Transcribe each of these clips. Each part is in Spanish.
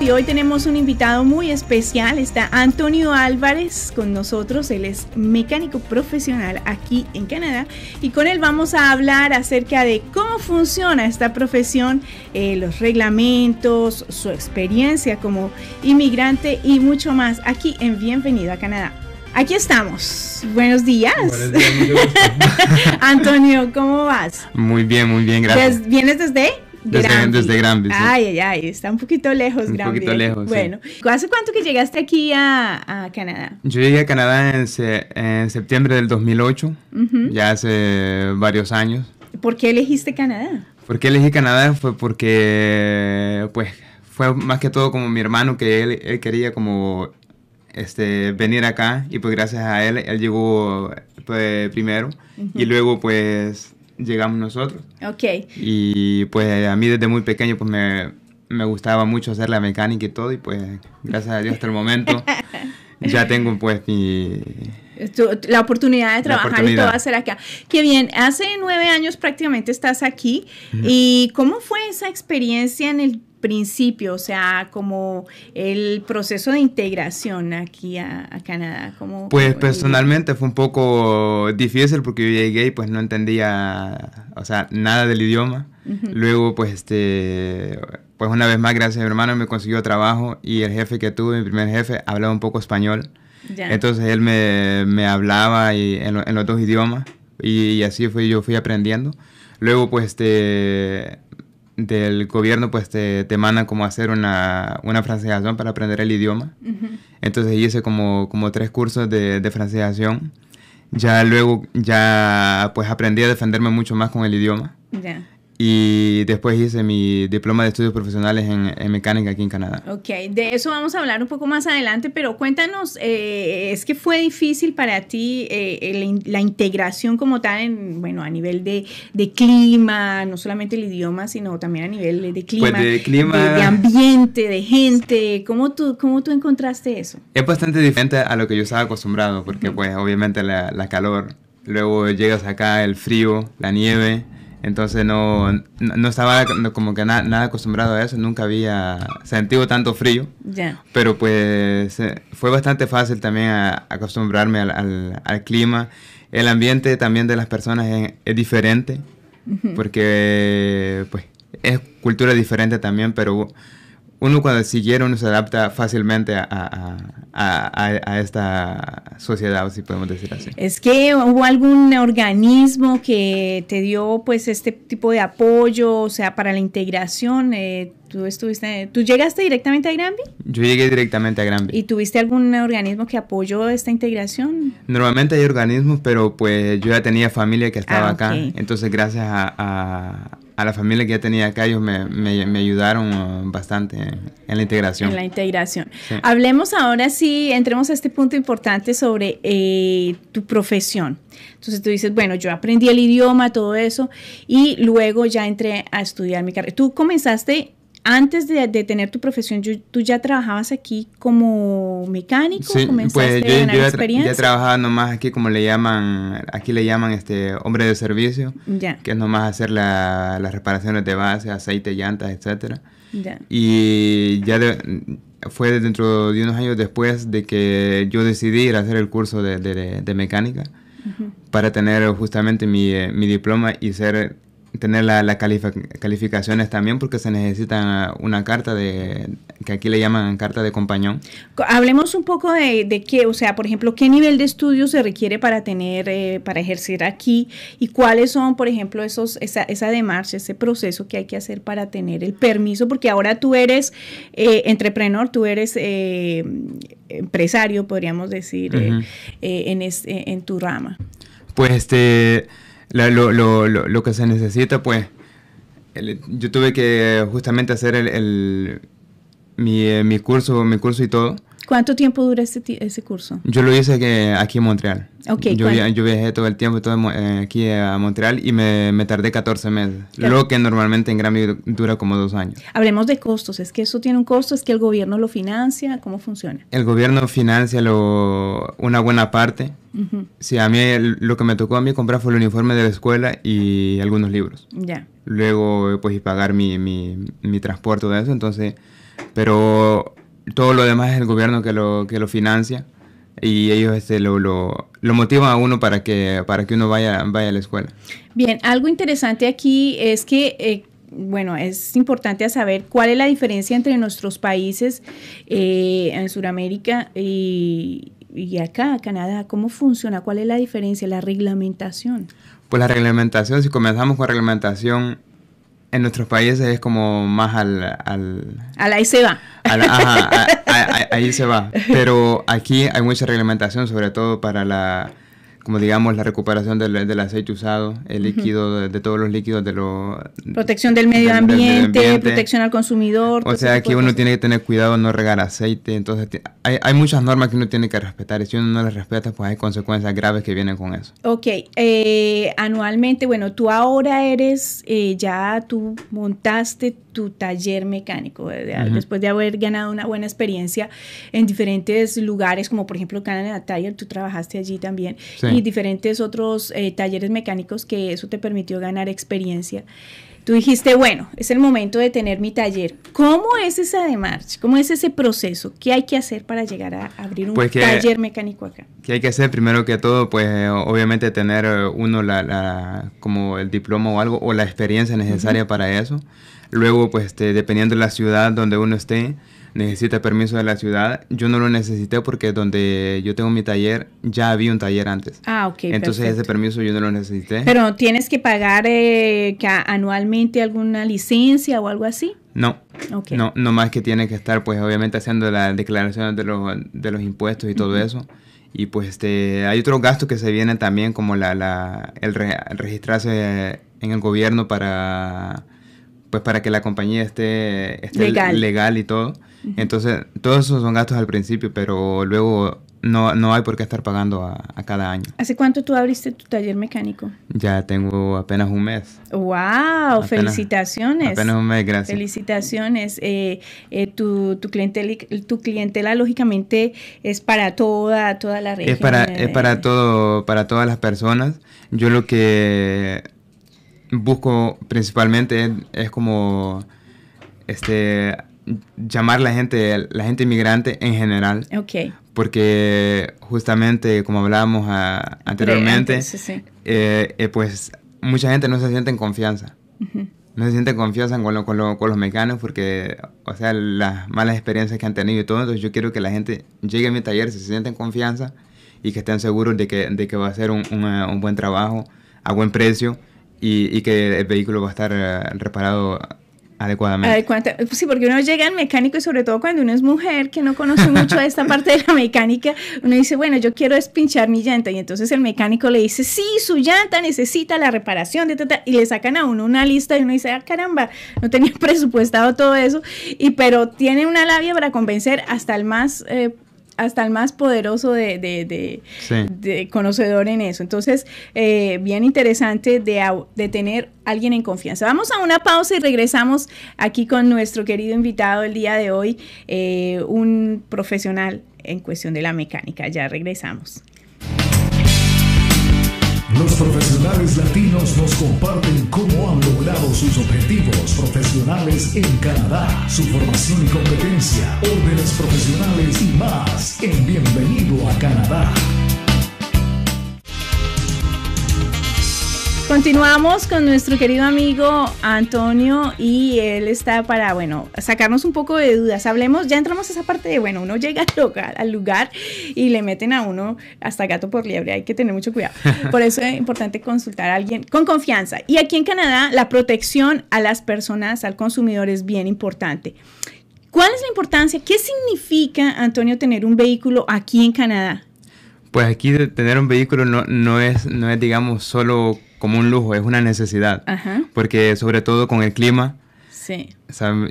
Y hoy tenemos un invitado muy especial, está Antonio Álvarez con nosotros, él es mecánico profesional aquí en Canadá y con él vamos a hablar acerca de cómo funciona esta profesión, eh, los reglamentos, su experiencia como inmigrante y mucho más aquí en Bienvenido a Canadá. Aquí estamos. Buenos días. Buenos días Antonio, ¿cómo vas? Muy bien, muy bien, gracias. Pues, ¿Vienes desde? Desde, desde Ay, ay, ay, está un poquito lejos, Granby. Un poquito lejos. Bueno, ¿hace cuánto que llegaste aquí a, Canadá? Yo llegué a Canadá en, en septiembre del 2008, ya hace varios años. ¿Por qué elegiste Canadá? ¿Por qué elegí Canadá? Fue porque, pues, fue más que todo como mi hermano que él, quería como este, venir acá y pues gracias a él, él llegó pues, primero y luego pues llegamos nosotros. Ok. Y pues a mí desde muy pequeño pues me, gustaba mucho hacer la mecánica y todo y pues gracias a Dios hasta el momento ya tengo pues mi, la oportunidad de trabajar y todo hacer acá. Qué bien, hace nueve años prácticamente estás aquí. ¿Y cómo fue esa experiencia en el principio, o sea, como el proceso de integración aquí a, Canadá? como... pues personalmente fue un poco difícil porque yo llegué y pues no entendía, o sea, nada del idioma. Luego, pues, este, pues una vez más, gracias a mi hermano, me consiguió trabajo y el jefe que tuve, mi primer jefe, hablaba un poco español. Entonces él me, hablaba y, en, los dos idiomas y, así fue yo fui aprendiendo. Luego, pues, este del gobierno pues te, mandan como hacer una, una para aprender el idioma. Entonces hice como, como tres cursos de, de Ya luego, ya pues aprendí a defenderme mucho más con el idioma. Ya y después hice mi diploma de estudios profesionales en, mecánica aquí en Canadá. Ok, de eso vamos a hablar un poco más adelante, pero cuéntanos, eh, ¿es que fue difícil para ti eh, la, integración como tal, en, bueno, a nivel de, de, clima, no solamente el idioma, sino también a nivel de pues clima, de, clima ambiente, de gente? ¿Cómo tú, ¿Cómo tú encontraste eso? Es bastante diferente a lo que yo estaba acostumbrado, porque pues obviamente la, la calor, luego llegas acá el frío, la nieve. Entonces no, estaba como que nada acostumbrado a eso, nunca había sentido tanto frío. Pero pues eh, fue bastante fácil también acostumbrarme al, clima. El ambiente también de las personas es, diferente, porque pues es cultura diferente también, pero uno cuando siguieron se adapta fácilmente a, a, a, esta sociedad, si podemos decir así. Es que hubo algún organismo que te dio pues este tipo de apoyo, o sea, para la integración. Eh, ¿Tú estuviste, tú llegaste directamente a Granby? Yo llegué directamente a Granby. ¿Y tuviste algún organismo que apoyó esta integración? Normalmente hay organismos, pero pues yo ya tenía familia que estaba ah, acá, entonces gracias a, a la familia que ya tenía acá, ellos me, ayudaron uh, bastante en la integración. En la integración. Hablemos ahora sí, entremos a este punto importante sobre eh, tu profesión. Entonces tú dices, bueno, yo aprendí el idioma, todo eso, y luego ya entré a estudiar mi carrera. Tú comenzaste antes de, tener tu profesión, ¿tú ya trabajabas aquí como mecánico? Sí, pues, ¿Comenzaste pues yo, ya, trabajaba nomás aquí como le llaman, aquí le llaman este hombre de servicio, que es nomás hacer las reparaciones de base, aceite, llantas, etcétera. Ya. Y ya fue dentro de unos años después de que yo decidí ir a hacer el curso de, mecánica para tener justamente mi, eh, mi diploma y ser tener las la calificaciones también porque se necesita una carta de que aquí le llaman carta de compañón. Hablemos un poco de, de qué, o sea, por ejemplo, qué nivel de estudio se requiere para tener, eh, para ejercer aquí y cuáles son, por ejemplo, esos, esa, esa demarcha, ese proceso que hay que hacer para tener el permiso, porque ahora tú eres eh, tú eres eh, empresario, podríamos decir, eh, en, en tu rama. Pues este lo, lo, lo, que se necesita, pues, yo tuve que justamente hacer el, el mi, eh, curso, mi curso y todo. ¿Cuánto tiempo dura ese, ese curso? Yo lo hice que aquí en Montreal. Okay, yo, yo, viajé todo el tiempo todo, eh, aquí a Montreal y me, me tardé 14 meses, lo que normalmente en Grammy dura como dos años. Hablemos de costos, es que eso tiene un costo, es que el gobierno lo financia, ¿cómo funciona? El gobierno financia lo, una buena parte. Sí, a mí lo que me tocó a mí comprar fue el uniforme de la escuela y algunos libros. Ya. Luego, pues, y pagar mi, mi, mi transporte, de eso, entonces, pero todo lo demás es el gobierno que lo, que lo financia y ellos este, lo, lo, lo, motivan a uno para que, para que uno vaya, vaya a la escuela. Bien, algo interesante aquí es que... Eh, bueno, es importante saber cuál es la diferencia entre nuestros países eh, en Sudamérica y, y acá, Canadá. ¿Cómo funciona? ¿Cuál es la diferencia? La reglamentación. Pues la reglamentación, si comenzamos con reglamentación en nuestros países es como más al... al, ahí se va. ajá, ahí se va. Pero aquí hay mucha reglamentación, sobre todo para la como digamos la recuperación del, aceite usado, el líquido, de, todos los líquidos de los… Protección del medio ambiente, protección al consumidor. O sea, que uno tiene que tener cuidado no regar aceite, entonces hay, hay, muchas normas que uno tiene que respetar y si uno no las respeta, pues hay consecuencias graves que vienen con eso. Ok, eh, anualmente, bueno, tú ahora eres, eh, ya tú montaste tu taller mecánico, después de haber ganado una buena experiencia en diferentes lugares, como por ejemplo Canada Taller, tú trabajaste allí también diferentes otros eh, talleres mecánicos que eso te permitió ganar experiencia. Tú dijiste, bueno, es el momento de tener mi taller. ¿Cómo es esa de marcha? ¿Cómo es ese proceso? ¿Qué hay que hacer para llegar a abrir un pues taller mecánico acá? ¿Qué hay que hacer? Primero que todo, pues eh, obviamente tener eh, uno la, como el diploma o algo o la experiencia necesaria para eso. Luego, pues este, dependiendo de la ciudad donde uno esté, necesita permiso de la ciudad. Yo no lo necesité porque donde yo tengo mi taller ya había un taller antes. Ah, ok. Entonces ese permiso yo no lo necesité. Pero tienes que pagar eh, anualmente alguna licencia o algo así. No, okay. no, no más que tiene que estar pues obviamente haciendo la declaración de los, de los impuestos y todo eso. Y pues este, hay otros gastos que se vienen también como la, la el registrarse en el gobierno para pues para que la compañía esté, legal. y todo. Entonces, todos esos son gastos al principio, pero luego no, no hay por qué estar pagando a, cada año. ¿Hace cuánto tú abriste tu taller mecánico? Ya tengo apenas un mes. ¡Wow! felicitaciones. Apenas un mes, gracias. Felicitaciones. Eh, eh, tu, tu, clientela, tu clientela, lógicamente, es para toda, toda la región. Es para, para, todo, para todas las personas. Yo lo que busco principalmente es como este llamar la gente, la gente inmigrante en general. Porque justamente, como hablábamos ah, anteriormente, eh, eh, pues mucha gente no se siente en confianza. No se siente en confianza con, los mexicanos porque, o sea, las malas experiencias que han tenido y todo. Entonces yo quiero que la gente llegue a mi taller, se sienta en confianza y que estén seguros de que, va a ser un, un buen trabajo a buen precio y, que el vehículo va a estar eh, reparado adecuadamente. Sí, porque uno llega al mecánico y sobre todo cuando uno es mujer que no conoce mucho esta parte de la mecánica, uno dice, bueno, yo quiero despinchar mi llanta y entonces el mecánico le dice, sí, su llanta necesita la reparación de y le sacan a uno una lista y uno dice, ah, caramba, no tenía presupuestado todo eso, y pero tiene una labia para convencer hasta el más... Eh, hasta el más poderoso de, conocedor en eso. Entonces, eh, bien interesante de, tener alguien en confianza. Vamos a una pausa y regresamos aquí con nuestro querido invitado el día de hoy, eh, un profesional en cuestión de la mecánica. Ya regresamos. Los profesionales latinos nos comparten cómo han logrado sus objetivos profesionales en Canadá, su formación y competencia, órdenes profesionales y más en Bienvenido a Canadá. Continuamos con nuestro querido amigo Antonio y él está para, bueno, sacarnos un poco de dudas. Hablemos, ya entramos a esa parte de, bueno, uno llega al lugar, al lugar y le meten a uno hasta gato por liebre, hay que tener mucho cuidado. Por eso es importante consultar a alguien con confianza. Y aquí en Canadá la protección a las personas, al consumidor es bien importante. ¿Cuál es la importancia? ¿Qué significa, Antonio, tener un vehículo aquí en Canadá? Pues aquí tener un vehículo no, no, es, no es, digamos, solo como un lujo, es una necesidad. Porque sobre todo con el clima,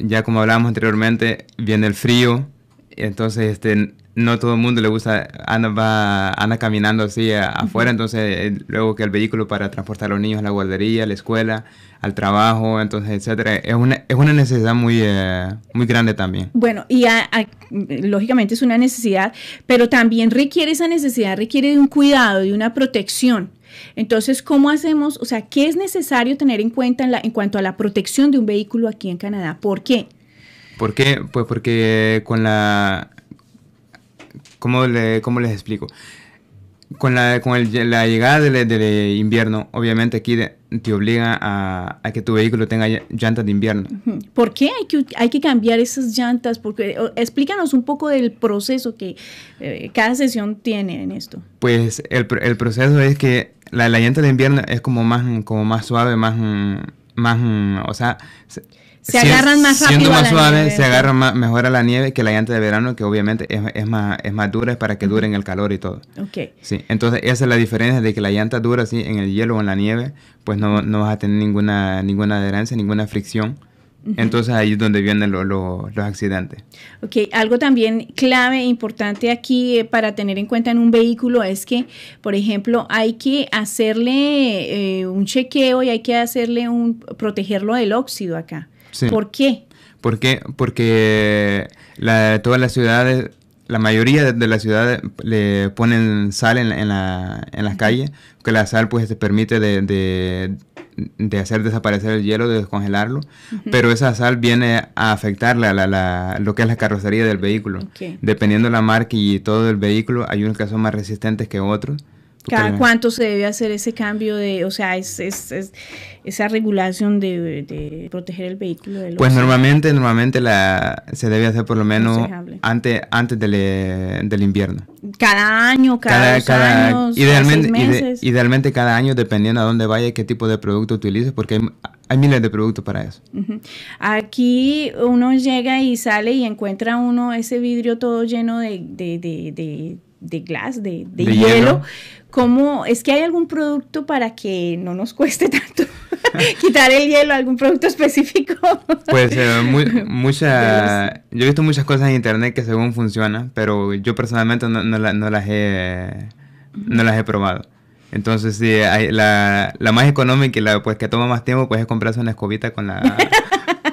ya como hablábamos anteriormente, viene el frío, entonces este, no todo el mundo le gusta, anda, va, caminando así afuera, entonces eh, luego que el vehículo para transportar a los niños a la guardería, a la escuela, al trabajo, entonces, etcétera, es una, necesidad muy, eh, muy grande también. Bueno, y lógicamente es una necesidad, pero también requiere esa necesidad, requiere de un cuidado, de una protección entonces, ¿cómo hacemos? O sea, ¿qué es necesario tener en cuenta en, cuanto a la protección de un vehículo aquí en Canadá? ¿Por qué? ¿Por qué? Pues porque con la... ¿Cómo, cómo les explico? Con la, con la llegada del, invierno, obviamente aquí te obliga a, que tu vehículo tenga llantas de invierno. ¿Por qué hay que, hay que cambiar esas llantas? Porque, explícanos un poco del proceso que eh, cada sesión tiene en esto. Pues el, el proceso es que la, llanta de invierno es como más, como más suave, más, más, o sea... Se, agarran más rápido. Siendo más suave, se agarran más, mejor a la nieve que la llanta de verano, que obviamente es, es más, es más dura, es para que dure en el calor y todo. Ok. Sí, entonces esa es la diferencia de que la llanta dura así en el hielo o en la nieve, pues no, vas a tener ninguna, ninguna adherencia, ninguna fricción entonces ahí es donde vienen los accidentes. Ok, algo también clave, e importante aquí eh, para tener en cuenta en un vehículo es que, por ejemplo, hay que hacerle eh, un chequeo y hay que hacerle un, protegerlo del óxido acá. Sí. ¿Por qué? Porque, porque todas las ciudades, la mayoría de, las ciudades le ponen sal en, la, en las calles, que la sal pues te permite de de hacer desaparecer el hielo, de descongelarlo, pero esa sal viene a afectar a la, lo que es la carrocería del vehículo. Dependiendo de la marca y todo el vehículo, hay unos que son más resistentes que otros cuánto se debe hacer ese cambio de, o sea, es, esa regulación de, proteger el vehículo? pues normalmente, normalmente la, se debe hacer por lo menos antes, antes del, invierno. Cada año, cada, cada, idealmente, cada idealmente cada año, dependiendo a dónde vaya y qué tipo de producto utilices, porque hay, miles de productos para eso. Aquí uno llega y sale y encuentra uno ese vidrio todo lleno de de glass, de, de, hielo, ¿Cómo es que hay algún producto para que no nos cueste tanto quitar el hielo, algún producto específico? pues eh, muchas yo he visto muchas cosas en internet que según funcionan, pero yo personalmente no, las, he, no las he probado. Entonces, sí, la, la, más económica y la pues, que toma más tiempo, pues es comprarse una escobita con la,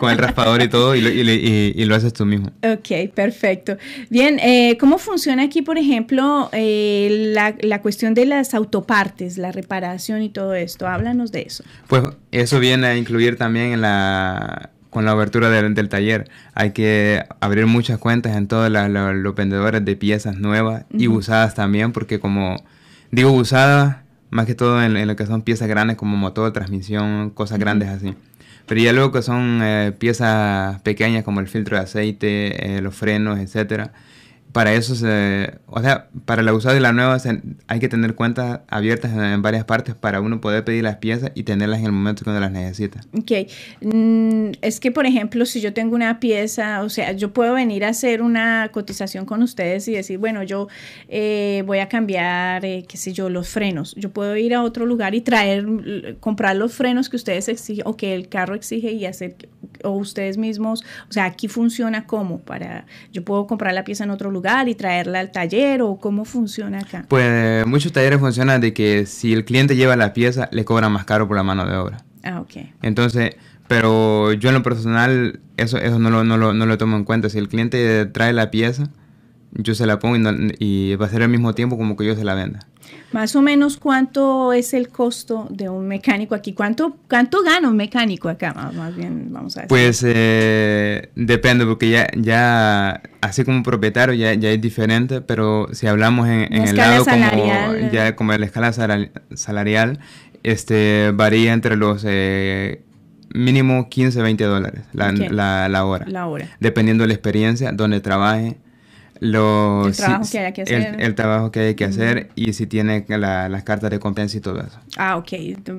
con el raspador y todo, y lo, haces tú mismo. Ok, perfecto. Bien, eh, ¿cómo funciona aquí, por ejemplo, eh, la, cuestión de las autopartes, la reparación y todo esto? Háblanos de eso. Pues eso viene a incluir también en la con la abertura del, taller. Hay que abrir muchas cuentas en todos los vendedores de piezas nuevas y usadas también, porque como digo usadas, más que todo en, lo que son piezas grandes como motor, transmisión, cosas grandes así. Pero ya luego que son eh, piezas pequeñas como el filtro de aceite, eh, los frenos, etcétera, para eso se, o sea, para la usada de la nueva hay que tener cuentas abiertas en, varias partes para uno poder pedir las piezas y tenerlas en el momento cuando las necesita. Ok, mm, es que por ejemplo, si yo tengo una pieza, o sea, yo puedo venir a hacer una cotización con ustedes y decir, bueno, yo eh, voy a cambiar, eh, qué sé yo, los frenos. Yo puedo ir a otro lugar y traer, comprar los frenos que ustedes exigen o que el carro exige y hacer, o ustedes mismos, o sea, aquí funciona como para, yo puedo comprar la pieza en otro lugar y traerla al taller o cómo funciona acá? Pues muchos talleres funcionan de que si el cliente lleva la pieza, le cobran más caro por la mano de obra. Ah, ok. Entonces, pero yo en lo personal, eso, eso no, lo, no, lo, no lo tomo en cuenta. Si el cliente trae la pieza, yo se la pongo y va a ser al mismo tiempo como que yo se la venda. Más o menos, ¿cuánto es el costo de un mecánico aquí? ¿Cuánto, cuánto gana un mecánico acá? Más bien, vamos a Pues eh, depende, porque ya, ya, así como propietario, ya, es diferente, pero si hablamos en, el lado como, eh. ya, la escala salarial, este, varía entre los... Eh, mínimo 15, 20 dólares la, hora. La hora. Dependiendo de la experiencia, donde trabaje el trabajo que hay que hacer. y si tiene las cartas de compensa y todo eso. Ah, ok.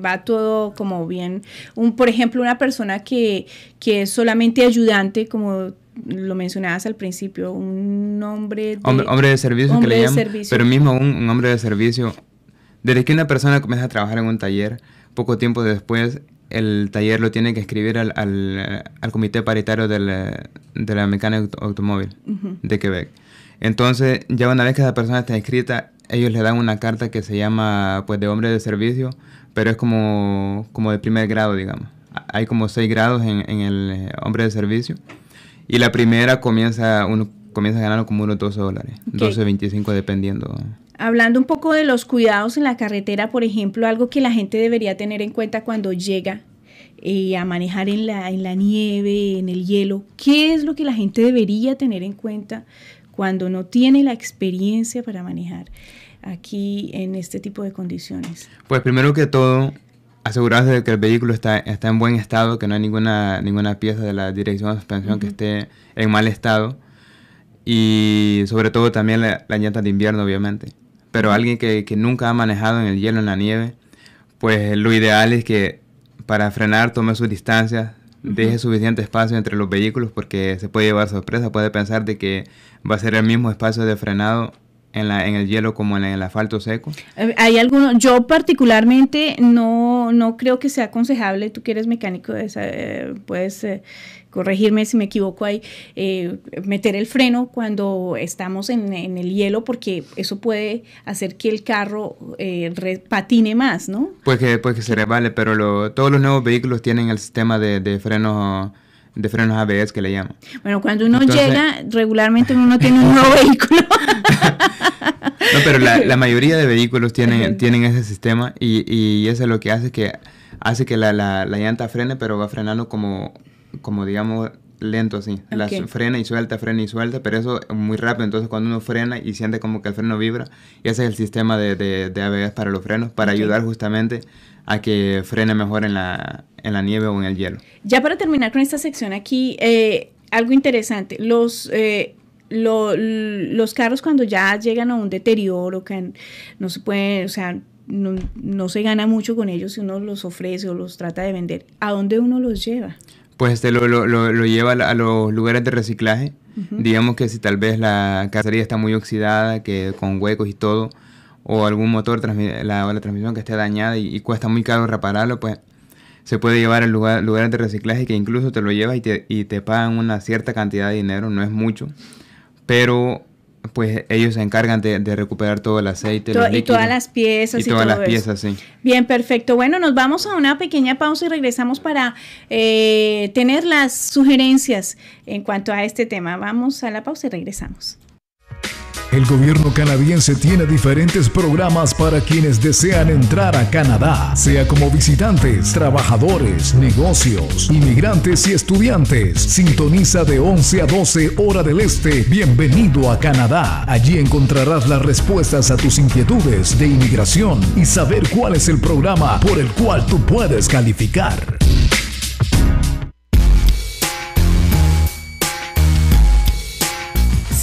Va todo como bien. Un, por ejemplo, una persona que, es solamente ayudante, como lo mencionabas al principio, un hombre de, hombre, de servicio, le pero mismo un, hombre de servicio. Desde que una persona comienza a trabajar en un taller, poco tiempo después el taller lo tiene que escribir al, al, comité paritario de la, mecánica automóvil de Quebec. Entonces, ya una vez que esa persona está inscrita, ellos le dan una carta que se llama, pues, de hombre de servicio, pero es como, como de primer grado, digamos. Hay como seis grados en, el eh, hombre de servicio. Y la primera comienza, uno, comienza ganar como unos 12 dólares, 12, 25 dependiendo. Hablando un poco de los cuidados en la carretera, por ejemplo, algo que la gente debería tener en cuenta cuando llega eh, a manejar en la, en la nieve, en el hielo, ¿qué es lo que la gente debería tener en cuenta cuando no tiene la experiencia para manejar aquí en este tipo de condiciones? Pues primero que todo, asegurarse de que el vehículo está, está en buen estado, que no hay ninguna, ninguna pieza de la dirección de suspensión que esté en mal estado. Y sobre todo también la, llanta de invierno, obviamente. Pero alguien que, que, nunca ha manejado en el hielo, en la nieve, pues lo ideal es que para frenar tome sus distancias, deje suficiente espacio entre los vehículos porque se puede llevar sorpresa, puede pensar de que va a ser el mismo espacio de frenado en, la, en el hielo como en el asfalto seco? Eh, hay algunos, yo particularmente no, no creo que sea aconsejable, tú que eres mecánico, eh, puedes eh, corregirme si me equivoco ahí, eh, meter el freno cuando estamos en, el hielo, porque eso puede hacer que el carro eh, patine más, ¿no? Pues que, pues que se revale, pero todos los nuevos vehículos tienen el sistema de, de frenos de frenos ABS que le llaman. Bueno, cuando uno llega, regularmente uno tiene un nuevo vehículo. no, pero la, mayoría de vehículos tienen, tienen ese sistema y, eso es lo que hace que hace que la, la llanta frene, pero va frenando como como digamos, lento así. Las frena y suelta, frena y suelta, pero eso muy rápido. Entonces cuando uno frena y siente como que el freno vibra, ese es el sistema de, de, de ABS para los frenos, para ayudar justamente a que frene mejor en la, en la nieve o en el hielo. Ya para terminar con esta sección aquí, eh, algo interesante. Los... Eh, los carros cuando ya llegan a un deterioro, que no se pueden, o sea, no, no, se gana mucho con ellos si uno los ofrece o los trata de vender. ¿A dónde uno los lleva? pues este lo, lo, lo, lleva a los lugares de reciclaje. Digamos que si tal vez la cacería está muy oxidada, que con huecos y todo, o algún motor, la, la transmisión que esté dañada y, cuesta muy caro repararlo, pues se puede llevar a lugar, lugares de reciclaje que incluso te lo lleva y te, y te pagan una cierta cantidad de dinero, no es mucho, pero pues ellos se encargan de, recuperar todo el aceite. y todas las piezas. Y, todas las piezas, Bien, perfecto. Bueno, nos vamos a una pequeña pausa y regresamos para eh, tener las sugerencias en cuanto a este tema. Vamos a la pausa y regresamos. El gobierno canadiense tiene diferentes programas para quienes desean entrar a Canadá, sea como visitantes, trabajadores, negocios, inmigrantes y estudiantes. Sintoniza de 11 a 12 hora del este. Bienvenido a Canadá. Allí encontrarás las respuestas a tus inquietudes de inmigración y saber cuál es el programa por el cual tú puedes calificar.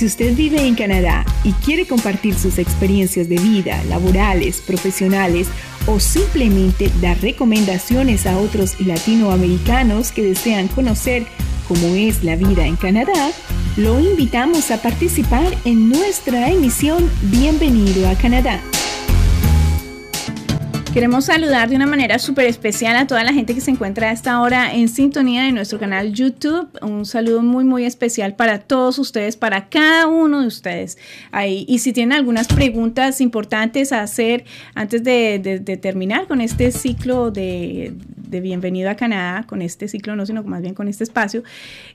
Si usted vive en Canadá y quiere compartir sus experiencias de vida, laborales, profesionales o simplemente dar recomendaciones a otros latinoamericanos que desean conocer cómo es la vida en Canadá, lo invitamos a participar en nuestra emisión Bienvenido a Canadá. Queremos saludar de una manera súper especial a toda la gente que se encuentra a esta hora en sintonía de nuestro canal YouTube. Un saludo muy, muy especial para todos ustedes, para cada uno de ustedes. Ahí. Y si tienen algunas preguntas importantes a hacer antes de terminar con este ciclo de, de Bienvenido a Canadá, con este ciclo, no, sino más bien con este espacio.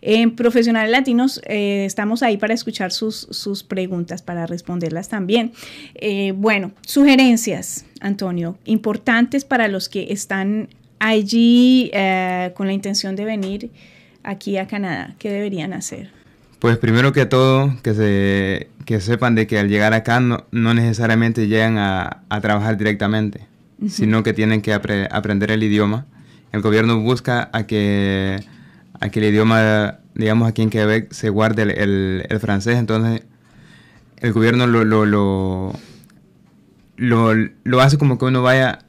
En Profesionales Latinos eh, estamos ahí para escuchar sus, preguntas, para responderlas también. Eh, bueno, sugerencias, Antonio, importantes para los que están allí eh, con la intención de venir aquí a Canadá. ¿Qué deberían hacer? Pues primero que todo, que, se, sepan de que al llegar acá no, no necesariamente llegan a, trabajar directamente, sino que tienen que aprender el idioma el gobierno busca a que, a el idioma, digamos, aquí en Quebec se guarde el, francés, entonces el gobierno lo lo, hace como que uno vaya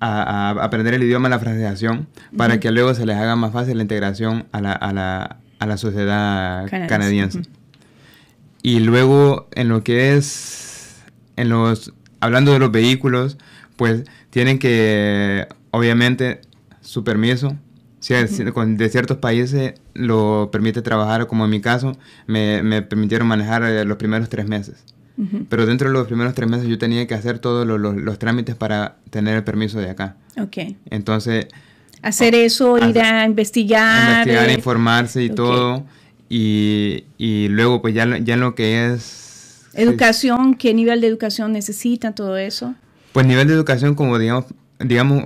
a, aprender el idioma, la fraseación, para que luego se les haga más fácil la integración a la, a la, a la sociedad canadiense. Y luego en lo que es, en los, hablando de los vehículos, pues tienen que, obviamente, su permiso. de ciertos países lo permite trabajar, como en mi caso, me, permitieron manejar eh, los primeros tres meses. Pero dentro de los primeros tres meses yo tenía que hacer todos los trámites para tener el permiso de acá. Ok. Entonces... Hacer ah, eso, ir a investigar. Investigar, eh, informarse y todo. Y, luego pues ya, ya lo que es... Educación, ¿qué nivel de educación necesita todo eso? Pues nivel de educación como digamos, digamos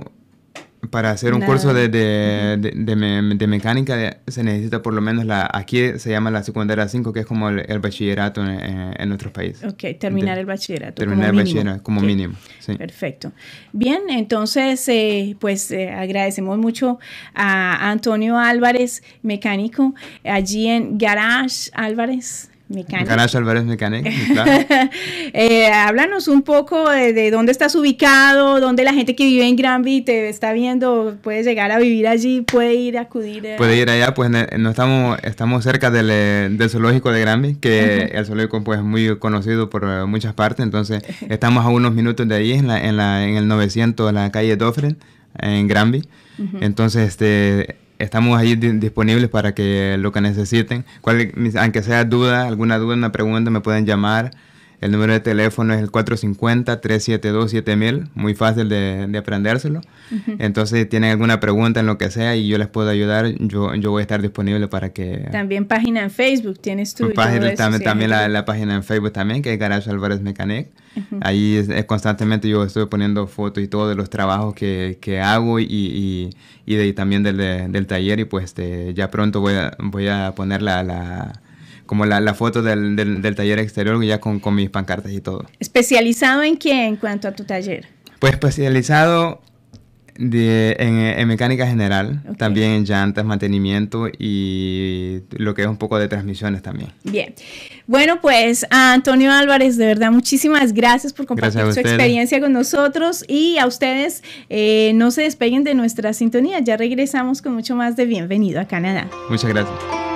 para hacer un curso de, de, mecánica se necesita por lo menos la, aquí se llama la secundaria 5, que es como el, bachillerato en, nuestro país. Ok, terminar el bachillerato. Terminar el bachillerato como mínimo. Perfecto. Bien, entonces, eh, pues eh, agradecemos mucho a Antonio Álvarez, mecánico, allí en Garage Álvarez. Mecanic. Álvarez Mecanic, eh, háblanos un poco de, dónde estás ubicado, dónde la gente que vive en Granby te está viendo, puede llegar a vivir allí, puede ir a acudir. Eh. Puede ir allá, pues no estamos, estamos cerca del, eh, zoológico de Granby, que el zoológico pues es muy conocido por muchas partes, entonces estamos a unos minutos de allí, en, la, en, la, en el 900, en la calle Dofren, en Granby. Entonces, este, estamos ahí disponibles para que lo que necesiten, cual, aunque sea duda, alguna duda, una pregunta, me pueden llamar el número de teléfono es el 450-372-7000, muy fácil de, de aprendérselo. Entonces, si tienen alguna pregunta en lo que sea y yo les puedo ayudar, yo, yo voy a estar disponible para que... También página en Facebook, tienes tu... Pues, página, también, también la, página en Facebook también, que es Garage Álvarez Mecanic. Ahí es, constantemente yo estoy poniendo fotos y todo de los trabajos que, hago y, y, también del, taller y pues ya pronto voy a, voy a poner la como la, foto del, del, taller exterior ya con, con mis pancartas y todo. ¿Especializado en qué en cuanto a tu taller? Pues especializado en, mecánica general, también en llantas, mantenimiento y lo que es un poco de transmisiones también. Bien. Bueno, pues Antonio Álvarez, de verdad, muchísimas gracias por compartir su experiencia con nosotros y a ustedes eh, no se despeguen de nuestra sintonía. Ya regresamos con mucho más de Bienvenido a Canadá. Muchas gracias.